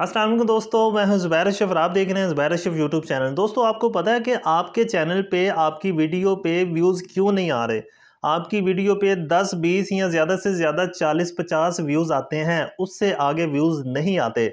असलम दोस्तों मैं हूं ज़ुबैर अशफ आप देख रहे हैं ज़ुबैर अशफ यूट्यूब चैनल दोस्तों आपको पता है कि आपके चैनल पे आपकी वीडियो पे व्यूज़ क्यों नहीं आ रहे आपकी वीडियो पे 10 20 या ज़्यादा से ज़्यादा 40 50 व्यूज़ आते हैं उससे आगे व्यूज़ नहीं आते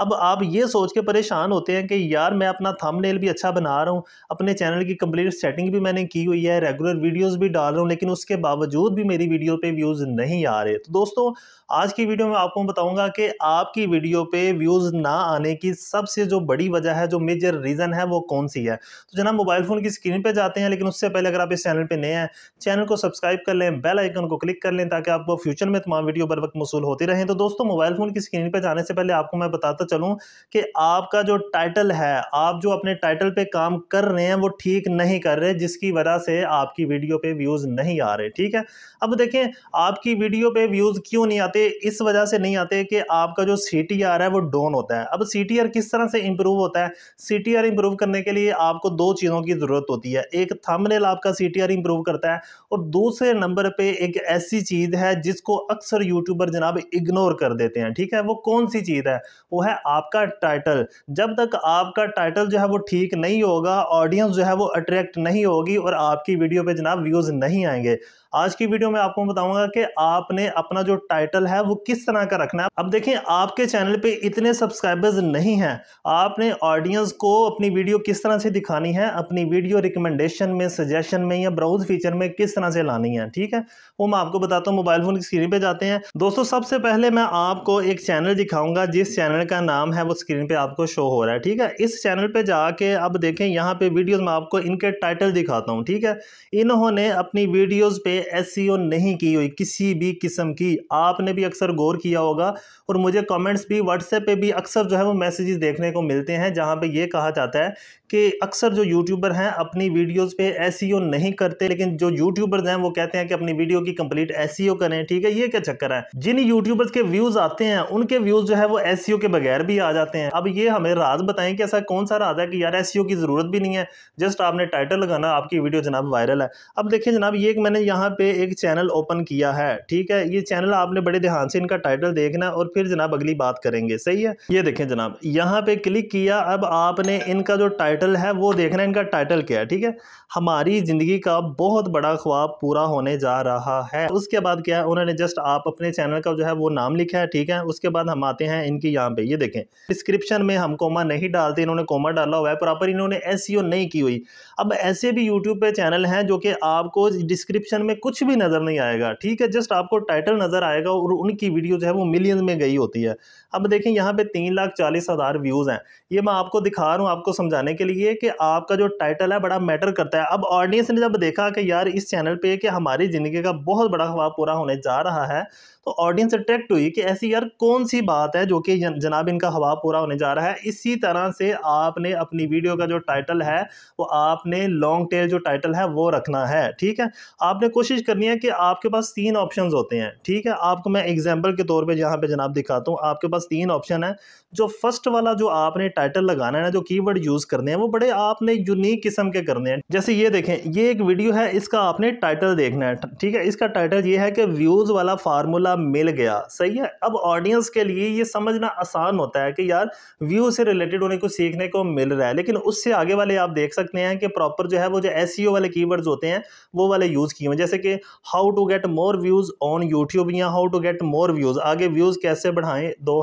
अब आप ये सोच के परेशान होते हैं कि यार मैं अपना थंबनेल भी अच्छा बना रहा हूँ अपने चैनल की कंप्लीट सेटिंग भी मैंने की हुई है रेगुलर वीडियोस भी डाल रहा हूँ लेकिन उसके बावजूद भी मेरी वीडियो पे व्यूज़ नहीं आ रहे तो दोस्तों आज की वीडियो में आपको बताऊँगा कि आपकी वीडियो पर व्यूज़ ना आने की सबसे जो बड़ी वजह है जो मेजर रीज़न है वो कौन सी है तो जना मोबाइल फ़ोन की स्क्रीन पर जाते हैं लेकिन उससे पहले अगर आप इस चैनल पर नए हैं चैनल को सब्सक्राइब कर लें बेल आइकन को क्लिक कर लें ताकि आपको फ्यूचर में तमाम वीडियो बर वक्त मौसू होती रहें तो दोस्तों मोबाइल फ़ोन की स्क्रीन पर जाने से पहले आपको मैं बताता बताता तो चलूँ कि आपका जो टाइटल है आप जो अपने टाइटल पे काम कर रहे हैं वो ठीक नहीं कर रहे जिसकी वजह से आपकी वीडियो पे व्यूज़ नहीं आ रहे ठीक है अब देखें आपकी वीडियो पे व्यूज़ क्यों नहीं आते इस वजह से नहीं आते कि आपका जो सी टी आर है वो डाउन होता है अब सी टी आर किस तरह से इम्प्रूव होता है सी टी आर इम्प्रूव करने के लिए आपको दो चीज़ों की ज़रूरत होती है एक थंबनेल आपका सी टी आर इम्प्रूव करता है और दूसरे नंबर पर एक ऐसी चीज़ है जिसको अक्सर यूट्यूबर जनाब इग्नोर कर देते हैं ठीक है वो कौन सी चीज़ है वो है है आपका टाइटल जब तक आपका टाइटल जो है वो ठीक नहीं होगा ऑडियंस जो है वो अट्रैक्ट नहीं होगी और आपकी वीडियो पे जनाब व्यूज़ नहीं आएंगे आज की वीडियो में आपको बताऊंगा कि आपने अपना जो टाइटल है वो किस तरह का रखना है अब देखिए आपके चैनल पे इतने सब्सक्राइबर्स नहीं हैं आपने ऑडियंस को अपनी वीडियो किस तरह से दिखानी है अपनी वीडियो रिकमेंडेशन में सजेशन में या ब्राउज फीचर में किस तरह से लानी है ठीक है वो मैं आपको बताता हूँ मोबाइल फ़ोन की स्क्रीन पर जाते हैं दोस्तों सबसे पहले मैं आपको एक चैनल दिखाऊंगा जिस चैनल का का नाम है वो स्क्रीन पे आपको शो हो रहा है ठीक है इस चैनल पे जाके अब देखें यहाँ पे वीडियोस में आपको इनके टाइटल दिखाता हूँ ठीक है इन्होंने अपनी वीडियोस पे एस e नहीं की हुई किसी भी किस्म की आपने भी अक्सर गौर किया होगा और मुझे कमेंट्स भी व्हाट्सएप पे भी अक्सर जो है वो मैसेजेस देखने को मिलते हैं जहाँ पर ये कहा जाता है कि अक्सर जो यूट्यूबर हैं अपनी वीडियोज़ पर एस नहीं करते लेकिन जो यूट्यूबर्स हैं वो कहते हैं कि अपनी वीडियो की कंप्लीट एस e करें ठीक है ये क्या चक्कर है जिन यूट्यूबर्स के व्यूज़ आते हैं उनके व्यूज़ जो है वो एस e के बगैर बगैर भी आ जाते हैं अब ये हमें राज बताएं कि ऐसा कौन सा राज है कि यार एस की ज़रूरत भी नहीं है जस्ट आपने टाइटल लगाना आपकी वीडियो जनाब वायरल है अब देखिए जनाब ये एक मैंने यहाँ पे एक चैनल ओपन किया है ठीक है ये चैनल आपने बड़े ध्यान से इनका टाइटल देखना और फिर जनाब अगली बात करेंगे सही है ये देखें जनाब यहाँ पे क्लिक किया अब आपने इनका जो टाइटल है वो देखना इनका टाइटल क्या है ठीक है हमारी ज़िंदगी का बहुत बड़ा ख्वाब पूरा होने जा रहा है उसके बाद क्या है उन्होंने जस्ट आप अपने चैनल का जो है वो नाम लिखा है ठीक है उसके बाद हम आते हैं इनकी यहाँ पे ये देखें डिस्क्रिप्शन में हम कोमा नहीं डालते इन्होंने कोमा डाला हुआ है प्रॉपर इन्होंने एस e नहीं की हुई अब ऐसे भी यूट्यूब पर चैनल हैं जो कि आपको डिस्क्रिप्शन में कुछ भी नज़र नहीं आएगा ठीक है जस्ट आपको टाइटल नज़र आएगा और उनकी वीडियो जो है वो मिलियन में गई होती है अब देखें यहाँ पे तीन लाख चालीस हज़ार व्यूज़ हैं ये मैं आपको दिखा रहा हूँ आपको समझाने के लिए कि आपका जो टाइटल है बड़ा मैटर करता है अब ऑडियंस ने जब देखा कि यार इस चैनल पे कि हमारी ज़िंदगी का बहुत बड़ा ख्वाब पूरा होने जा रहा है तो ऑडियंस अट्रैक्ट हुई कि ऐसी यार कौन सी बात है जो कि जनाब इनका हवा पूरा होने जा रहा है इसी तरह से आपने अपनी वीडियो का जो टाइटल है वो आपने लॉन्ग टेल जो टाइटल है वो रखना है ठीक है आपने कोशिश करनी है कि आपके पास तीन ऑप्शन होते हैं ठीक है आपको मैं एग्जाम्पल के तौर पर जहाँ पर जनाब दिखाता हूँ आपके पास तीन ऑप्शन है जो फर्स्ट वाला जो आपने टाइटल लगाना है ना जो कीवर्ड यूज़ करने हैं वो बड़े आपने यूनिक किस्म के करने हैं जैसे ये देखें ये एक वीडियो है इसका आपने टाइटल देखना है ठीक है इसका टाइटल ये है कि व्यूज़ वाला फार्मूला मिल गया सही है अब ऑडियंस के लिए ये समझना आसान होता है कि यार व्यू से रिलेटेड उन्हें कुछ सीखने को मिल रहा है लेकिन उससे आगे वाले आप देख सकते हैं कि प्रॉपर जो है वो जो एस e वाले की होते हैं वो वाले यूज़ किए हुए जैसे कि how to get more views on YouTube या how to get more views आगे व्यूज़ कैसे बढ़ाएं दो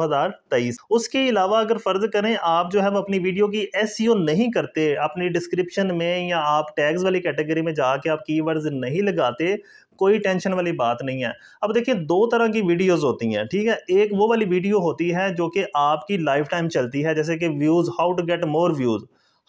उसके इसके अलावा अगर फ़र्ज़ करें आप जो है वो अपनी वीडियो की एस e नहीं करते अपनी डिस्क्रिप्शन में या आप टैग्स वाली कैटेगरी में जाके आप की नहीं लगाते कोई टेंशन वाली बात नहीं है अब देखिए दो तरह की वीडियोस होती हैं ठीक है एक वो वाली वीडियो होती है जो कि आपकी लाइफ टाइम चलती है जैसे कि views how to get more views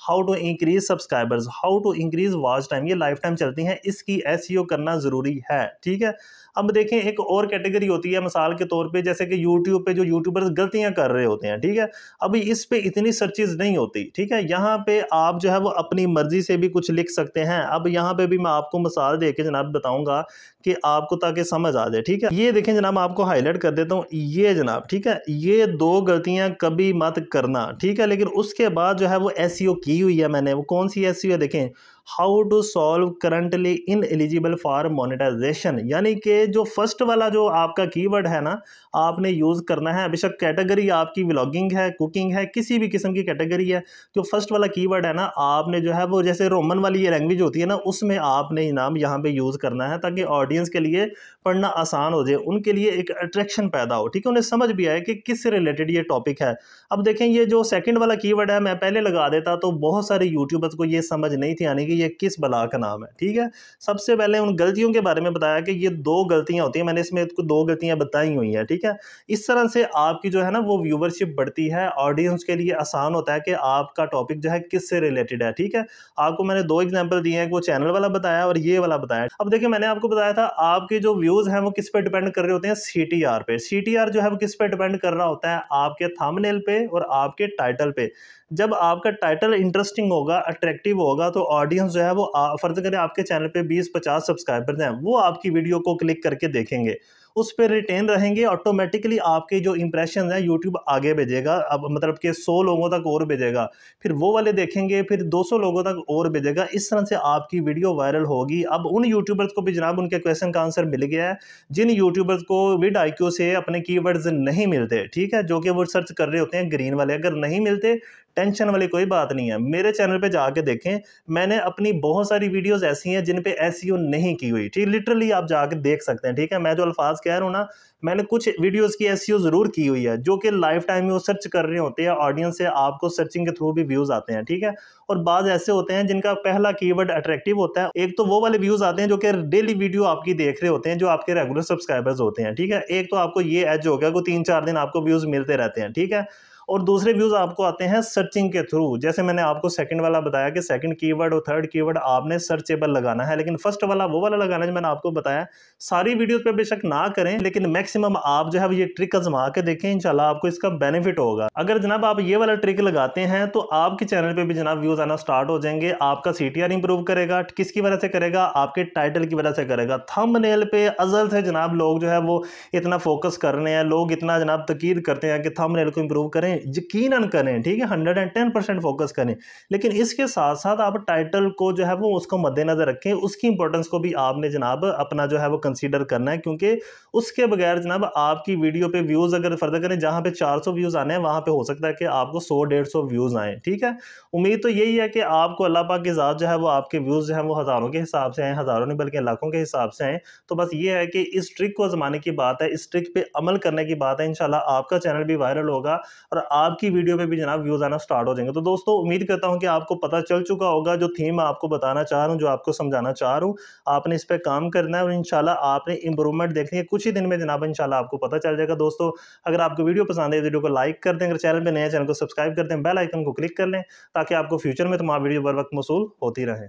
how to increase subscribers how to increase watch time ये लाइफ टाइम चलती हैं इसकी एस e करना ज़रूरी है ठीक है अब देखें एक और कैटेगरी होती है मिसाल के तौर पे जैसे कि यूट्यूब पे जो यूट्यूबर्स गलतियां कर रहे होते हैं ठीक है अभी इस पे इतनी सर्चिज नहीं होती ठीक है यहाँ पे आप जो है वो अपनी मर्ज़ी से भी कुछ लिख सकते हैं अब यहाँ पे भी मैं आपको मिसाल दे के जनाब बताऊँगा कि आपको ताकि समझ आ जाए ठीक है ये देखें जनाब आपको हाईलाइट कर देता हूँ ये जनाब ठीक है ये दो गलतियाँ कभी मत करना ठीक है लेकिन उसके बाद जो है वो एस की e की हुई है मैंने वो कौन सी एस है देखें how to solve currently ineligible for monetization यानी कि जो फर्स्ट वाला जो आपका कीवर्ड है ना आपने यूज़ करना है बेशक कैटेगरी आपकी व्लॉगिंग है कुकिंग है किसी भी किस्म की कैटेगरी है जो फर्स्ट वाला कीवर्ड है ना आपने जो है वो जैसे रोमन वाली ये लैंग्वेज होती है ना उसमें आपने इनाम यहाँ पे यूज़ करना है ताकि ऑडियंस के लिए पढ़ना आसान हो जाए उनके लिए एक अट्रैक्शन पैदा हो ठीक है उन्हें समझ भी आए कि किससे रिलेटेड ये टॉपिक है अब देखें ये जो सेकेंड वाला की है मैं पहले लगा देता तो बहुत सारे यूट्यूबर्स को ये समझ नहीं थी यानी कि ये किस बला का नाम है ठीक है सबसे पहले उन गलतियों के बारे में बताया कि ये दो गलतियां होती हैं मैंने इसमें दो गलतियां बताई हुई हैं ठीक है इस तरह से आपकी जो है ना वो व्यूवरशिप बढ़ती है ऑडियंस के लिए आसान होता है कि आपका टॉपिक जो है किससे रिलेटेड है ठीक है आपको मैंने दो एग्जाम्पल दिए हैं वो चैनल वाला बताया और ये वाला बताया अब देखिए मैंने आपको बताया था आपके जो व्यूज़ हैं वो किस पर डिपेंड कर रहे होते हैं सी पे सी जो है वो किस पर डिपेंड कर रहा होता है आपके थामनेल पे और आपके टाइटल पे जब आपका टाइटल इंटरेस्टिंग होगा अट्रैक्टिव होगा तो ऑडियंस ऑडियंस जो है वो फ़र्ज़ करें आपके चैनल पे 20-50 सब्सक्राइबर हैं वो आपकी वीडियो को क्लिक करके देखेंगे उस पर रिटेन रहेंगे ऑटोमेटिकली आपके जो इंप्रेशन हैं यूट्यूब आगे भेजेगा अब मतलब के 100 लोगों तक और भेजेगा फिर वो वाले देखेंगे फिर 200 लोगों तक और भेजेगा इस तरह से आपकी वीडियो वायरल होगी अब उन यूट्यूबर्स को भी जनाब उनके क्वेश्चन का आंसर मिल गया है जिन यूट्यूबर्स को विड आई से अपने की नहीं मिलते ठीक है जो कि वो सर्च कर रहे होते हैं ग्रीन वाले अगर नहीं मिलते टेंशन वाली कोई बात नहीं है मेरे चैनल पे जाके देखें मैंने अपनी बहुत सारी वीडियोस ऐसी हैं जिन पे एस e नहीं की हुई ठीक लिटरली आप जाके देख सकते हैं ठीक है मैं जो अल्फाज कह रहा हूँ ना मैंने कुछ वीडियोस की एस e ज़रूर की हुई है जो कि लाइफ टाइम में वो सर्च कर रहे होते हैं ऑडियंस से आपको सर्चिंग के थ्रू भी व्यूज़ आते हैं ठीक है और बाद ऐसे होते हैं जिनका पहला की अट्रैक्टिव होता है एक तो वो वाले व्यूज़ आते हैं जो कि डेली वीडियो आपकी देख रहे होते हैं जो आपके रेगुलर सब्सक्राइबर्स होते हैं ठीक है एक तो आपको ये एज हो गया को तीन चार दिन आपको व्यूज़ मिलते रहते हैं ठीक है और दूसरे व्यूज़ आपको आते हैं सर्चिंग के थ्रू जैसे मैंने आपको सेकंड वाला बताया कि सेकंड कीवर्ड और थर्ड कीवर्ड आपने सर्चेबल लगाना है लेकिन फर्स्ट वाला वो वाला लगाना जो मैंने आपको बताया सारी वीडियोज़ पर बेशक ना करें लेकिन मैक्सिमम आप जो है ये ट्रिक आजमा के देखें इंशाल्लाह आपको इसका बेनिफिट होगा अगर जनाब आप ये वाला ट्रिक लगाते हैं तो आपके चैनल पर भी जनाब व्यूज़ आना स्टार्ट हो जाएंगे आपका सी इंप्रूव करेगा किसकी वजह से करेगा आपके टाइटल की वजह से करेगा थम नेल पे अजल से जनाब लोग जो है वो इतना फोकस कर रहे हैं लोग इतना जनाब तकीद करते हैं कि थम नेल को इंप्रूव करें यकीन करें ठीक है hundred and ten percent focus करें लेकिन इसके साथ साथ आप टाइटल को जो है वो उसको मद्देनजर रखें उसकी इंपॉर्टेंस को भी आपने जनाब अपना जो है वो कंसिडर करना है क्योंकि उसके बगैर जनाब आपकी वीडियो पे व्यूज़ अगर फर्दर करें जहाँ पे 400 व्यूज़ आने हैं वहाँ पे हो सकता है कि आपको 100 150 व्यूज़ आएँ ठीक है उम्मीद तो यही है कि आपको अल्लाह पाक की ज़ात जो है वो आपके व्यूज़ जो है वो हज़ारों के हिसाब से आएँ हज़ारों नहीं बल्कि लाखों के हिसाब से आएँ तो बस ये है कि इस ट्रिक को ज़माने की बात है इस ट्रिक पर अमल करने की बात है इन आपका चैनल भी वायरल होगा और आपकी वीडियो पे भी जनाब व्यूज़ आना स्टार्ट हो जाएंगे तो दोस्तों उम्मीद करता हूँ कि आपको पता चल चुका होगा जो थीम मैं आपको बताना चाह रहा हूँ जो आपको समझाना चाह रहा हूँ आपने इस पर काम करना है और इंशाल्लाह आपने इंप्रूवमेंट देखनी है कुछ ही दिन में जनाब इंशाल्लाह आपको पता चल जाएगा दोस्तों अगर आपको वीडियो पसंद है वीडियो को लाइक कर दें अगर चैनल पर नया चैनल को सब्सक्राइब कर दें बेल आइकन को क्लिक कर लें ताकि आपको फ्यूचर में तमाम वीडियो बर वक्त मौसू होती रहे